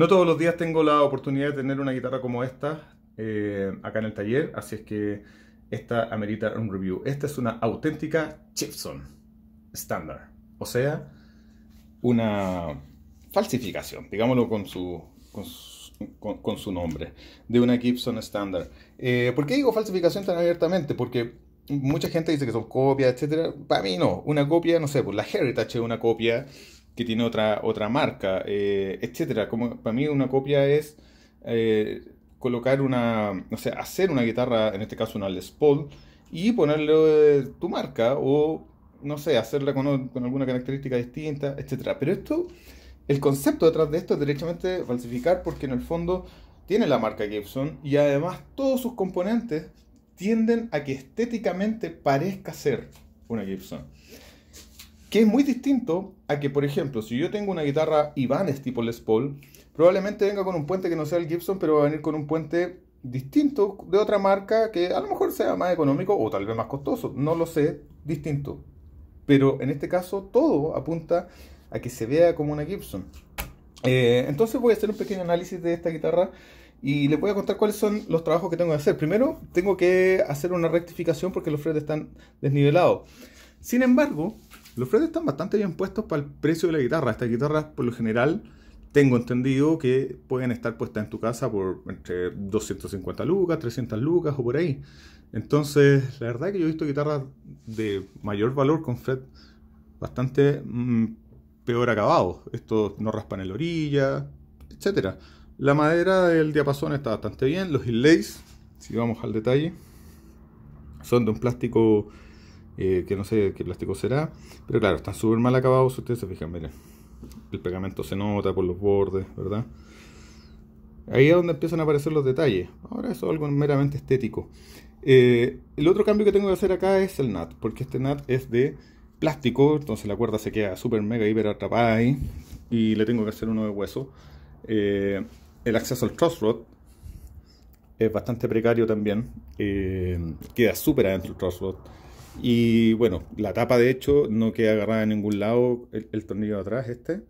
No todos los días tengo la oportunidad de tener una guitarra como esta eh, acá en el taller, así es que esta amerita un review. Esta es una auténtica Gibson Standard, o sea, una falsificación, digámoslo con su, con nombre, de una Gibson Standard. Eh, ¿Por qué digo falsificación tan abiertamente? Porque mucha gente dice que son copias, etc. Para mí no, una copia, no sé, pues la Heritage es una copia que tiene otra, otra marca, eh, etcétera. Como para mí una copia es eh, colocar una, no hacer una guitarra, en este caso una Les Paul, y ponerle eh, tu marca o, no sé, hacerla con, con alguna característica distinta, etcétera. Pero esto, el concepto detrás de esto es directamente falsificar porque en el fondo tiene la marca Gibson y además todos sus componentes tienden a que estéticamente parezca ser una Gibson. Que es muy distinto a que, por ejemplo, si yo tengo una guitarra Ibanez tipo Les Paul, probablemente venga con un puente que no sea el Gibson, pero va a venir con un puente distinto de otra marca que a lo mejor sea más económico o tal vez más costoso, no lo sé, distinto. Pero en este caso todo apunta a que se vea como una Gibson. Eh, entonces voy a hacer un pequeño análisis de esta guitarra y les voy a contar cuáles son los trabajos que tengo que hacer. Primero, tengo que hacer una rectificación porque los fretes están desnivelados. Sin embargo, los frets están bastante bien puestos para el precio de la guitarra. Estas guitarras, por lo general, tengo entendido que pueden estar puestas en tu casa por entre 250 lucas, 300 lucas o por ahí. Entonces, la verdad es que yo he visto guitarras de mayor valor con fret bastante mm, peor acabados. Estos no raspan en la orilla, etc. La madera del diapasón está bastante bien. Los inlays, si vamos al detalle, son de un plástico eh, que no sé qué plástico será, pero claro, están súper mal acabados, si ustedes se fijan, miren, el pegamento se nota por los bordes, ¿verdad? Ahí es donde empiezan a aparecer los detalles. Ahora eso es algo meramente estético. Eh, el otro cambio que tengo que hacer acá es el NAT, porque este NAT es de plástico, entonces la cuerda se queda súper mega hiper atrapada ahí y le tengo que hacer uno de hueso. Eh, el acceso al truss es bastante precario también, queda súper adentro el truss rod. Y bueno, la tapa de hecho no queda agarrada en ningún lado, el, tornillo de atrás este,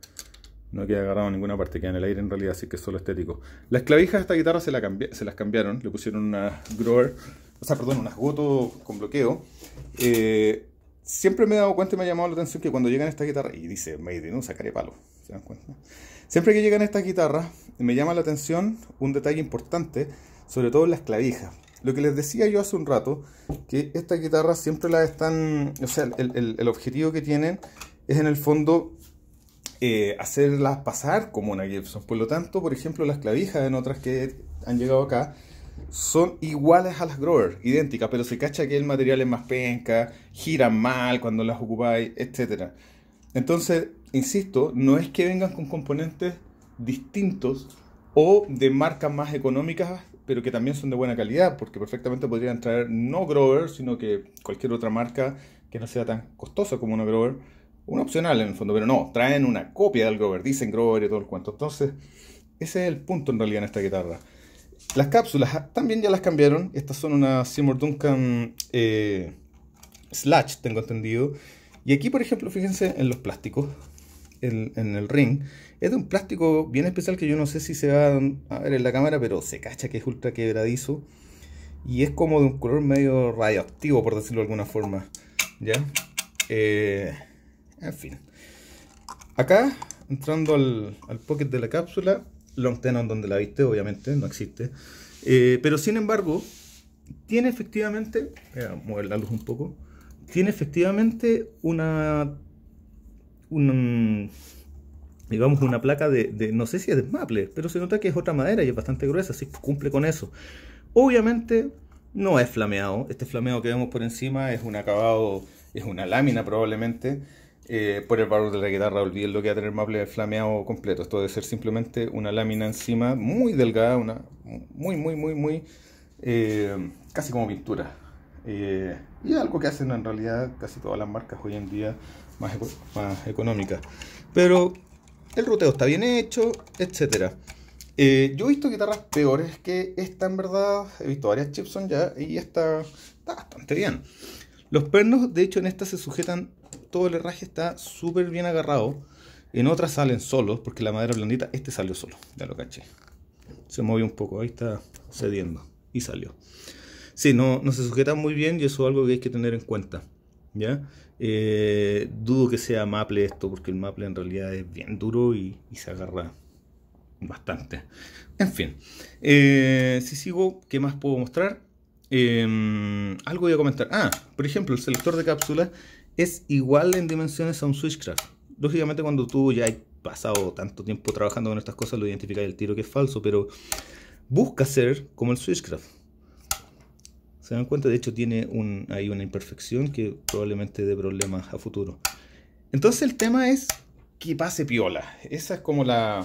no queda agarrado en ninguna parte, queda en el aire en realidad, así que es solo estético. Las clavijas de esta guitarra se, las cambiaron, le pusieron unas grower, o sea, perdón, unas goto con bloqueo. Eh, siempre me he dado cuenta y me ha llamado la atención que cuando llegan esta guitarra y dice Made in sacaré palo, ¿se dan cuenta? Siempre que llegan esta guitarra me llama la atención un detalle importante, sobre todo en las clavijas. Lo que les decía yo hace un rato, que estas guitarras siempre las están, o sea, el, objetivo que tienen es en el fondo eh, hacerlas pasar como una Gibson. Por lo tanto, por ejemplo, las clavijas en otras que han llegado acá son iguales a las Grover, idénticas, pero se cacha que el material es más penca, gira mal cuando las ocupáis, etc. Entonces, insisto, no es que vengan con componentes distintos o de marcas más económicas pero que también son de buena calidad, porque perfectamente podrían traer no Grover, sino que cualquier otra marca que no sea tan costosa como una Grover, una opcional en el fondo, pero no, traen una copia del Grover, dicen Grover y todo el cuento. Entonces, ese es el punto en realidad en esta guitarra. Las cápsulas ah, también ya las cambiaron. Estas son una Seymour Duncan eh, Slash, tengo entendido. Y aquí, por ejemplo, fíjense en los plásticos en el ring es de un plástico bien especial que yo no sé si se va a ver en la cámara, pero se cacha que es ultra quebradizo. Y es como de un color medio radioactivo, por decirlo de alguna forma. ¿Ya? Eh, en fin. Acá, entrando al, pocket de la cápsula, long tenon donde la viste, obviamente, no existe. Eh, pero sin embargo, tiene efectivamente, eh, voy a mover la luz un poco, tiene efectivamente una digamos, una placa de, no sé si es de maple, pero se nota que es otra madera y es bastante gruesa, así cumple con eso. Obviamente no es flameado, este flameado que vemos por encima es un acabado, es una lámina probablemente, eh, por el valor de la guitarra, olvidé lo que va a tener maple flameado completo, esto debe ser simplemente una lámina encima muy delgada, una muy, muy, muy, muy, eh, casi como pintura. Eh, y algo que hacen en realidad casi todas las marcas hoy en día más, más económicas. Pero el ruteo está bien hecho, etc. Eh, yo he visto guitarras peores que esta en verdad, he visto varias Chipson ya y esta está bastante bien. Los pernos de hecho en esta se sujetan, todo el herraje está súper bien agarrado. En otras salen solos, porque la madera blandita, este salió solo, ya lo caché. Se movió un poco, ahí está cediendo y salió. Sí, no, no se sujeta muy bien y eso es algo que hay que tener en cuenta. ¿ya? Eh, dudo que sea maple esto, porque el maple en realidad es bien duro y, se agarra bastante. En fin, eh, si sigo, ¿qué más puedo mostrar? Em, algo voy a comentar. Ah, por ejemplo, el selector de cápsulas es igual en dimensiones a un Switchcraft. Lógicamente, cuando tú ya has pasado tanto tiempo trabajando con estas cosas, lo identificas el tiro que es falso, pero busca ser como el Switchcraft se dan cuenta, de hecho tiene un, hay una imperfección que probablemente dé problemas a futuro. Entonces el tema es que pase piola. Esa es como la,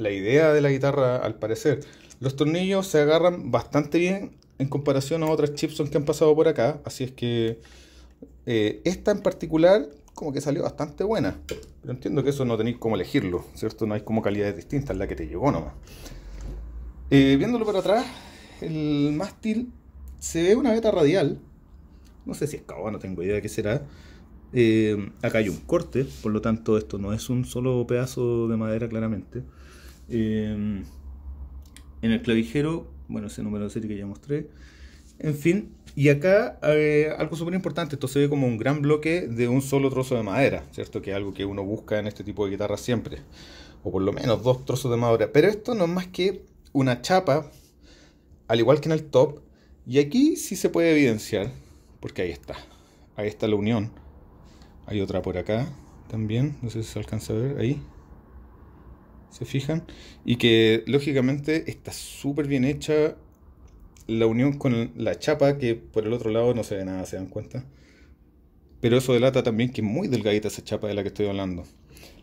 idea de la guitarra al parecer. Los tornillos se agarran bastante bien en comparación a otras Chipson que han pasado por acá, así es que eh, esta en particular como que salió bastante buena. Pero entiendo que eso no tenéis como elegirlo, ¿cierto? No hay como calidades distintas, la que te llegó nomás. Eh, viéndolo para atrás, el mástil se ve una beta radial, no sé si es cabo, no tengo idea de qué será. Eh, acá hay un corte, por lo tanto esto no es un solo pedazo de madera claramente. Eh, en el clavijero, bueno, ese número de serie que ya mostré. En fin, y acá eh, algo súper importante, esto se ve como un gran bloque de un solo trozo de madera, ¿cierto? Que es algo que uno busca en este tipo de guitarra siempre, o por lo menos dos trozos de madera. Pero esto no es más que una chapa, al igual que en el top, y aquí sí se puede evidenciar, porque ahí está, ahí está la unión. Hay otra por acá también, no sé si se alcanza a ver, ahí. ¿Se fijan? Y que lógicamente está súper bien hecha la unión con la chapa, que por el otro lado no se ve nada, ¿se dan cuenta? Pero eso delata también que es muy delgadita esa chapa de la que estoy hablando.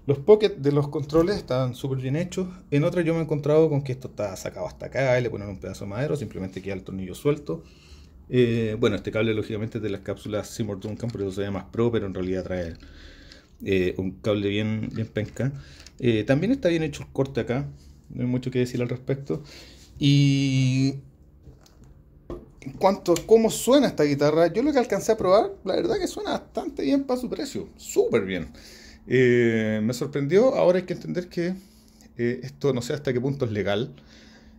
Los pockets de los controles estaban súper bien hechos. En otra yo me he encontrado con que esto está sacado hasta acá, y le ponen un pedazo de madero, simplemente queda el tornillo suelto. Eh, bueno, este cable lógicamente es de las cápsulas Seymour Duncan, por eso se más Pro, pero en realidad trae eh, un cable bien, bien penca. Eh, también está bien hecho el corte acá, no hay mucho que decir al respecto. Y en cuanto a cómo suena esta guitarra, yo lo que alcancé a probar, la verdad que suena bastante bien para su precio, súper bien. Eh, me sorprendió, ahora hay que entender que eh, esto no sé hasta qué punto es legal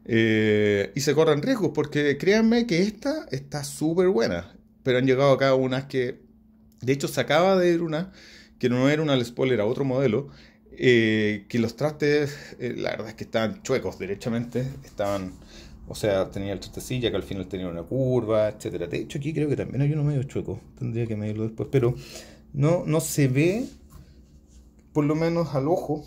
eh, y se corran riesgos, porque créanme que esta está súper buena, pero han llegado acá unas que, de hecho, se acaba de ver una que no era una spoiler a otro modelo, que los trastes, la verdad es que estaban chuecos derechamente, estaban, o sea, tenía el trastecilla que al final tenía una curva, etcétera. De hecho, aquí creo que también hay uno medio chueco, tendría que medirlo después, pero no, no se ve por lo menos al ojo,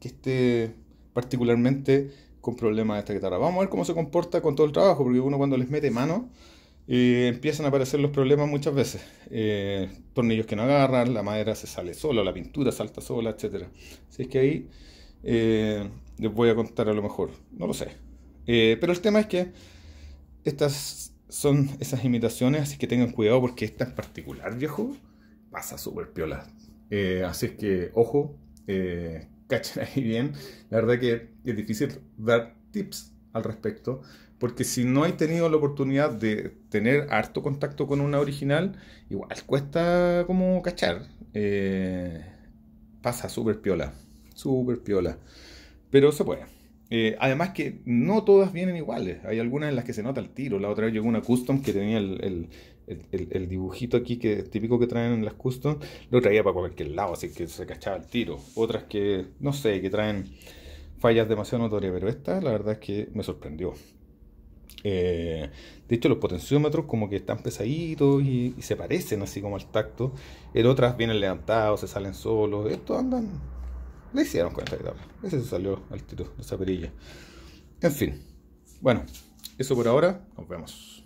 que esté particularmente con problemas de esta guitarra. Vamos a ver cómo se comporta con todo el trabajo, porque uno cuando les mete mano eh, empiezan a aparecer los problemas muchas veces. Eh, tornillos que no agarran, la madera se sale sola, la pintura salta sola, etc. Así es que ahí eh, les voy a contar a lo mejor, no lo sé. pero el tema es que estas son esas imitaciones, así que tengan cuidado porque esta en particular, viejo, pasa súper piola. Eh, así es que, ojo, eh, cachen ahí bien. La verdad que es difícil dar tips al respecto, porque si no hay tenido la oportunidad de tener harto contacto con una original, igual cuesta como cachar. Eh, pasa súper piola, súper piola, pero se puede. Eh, además que no todas vienen iguales. Hay algunas en las que se nota el tiro. La otra vez llegó una custom que tenía el, dibujito aquí que es típico que traen en las custom. Lo traía para cualquier lado, así que se cachaba el tiro. Otras que, no sé, que traen fallas demasiado notorias. Pero esta la verdad es que me sorprendió. Eh, de hecho, los potenciómetros como que están pesaditos y, y se parecen así como al tacto. En otras vienen levantados, se salen solos. Estos andan le hicieron con esta guitarra. Ese se salió al tiro, esa perilla. En fin. Bueno, eso por ahora. Nos vemos.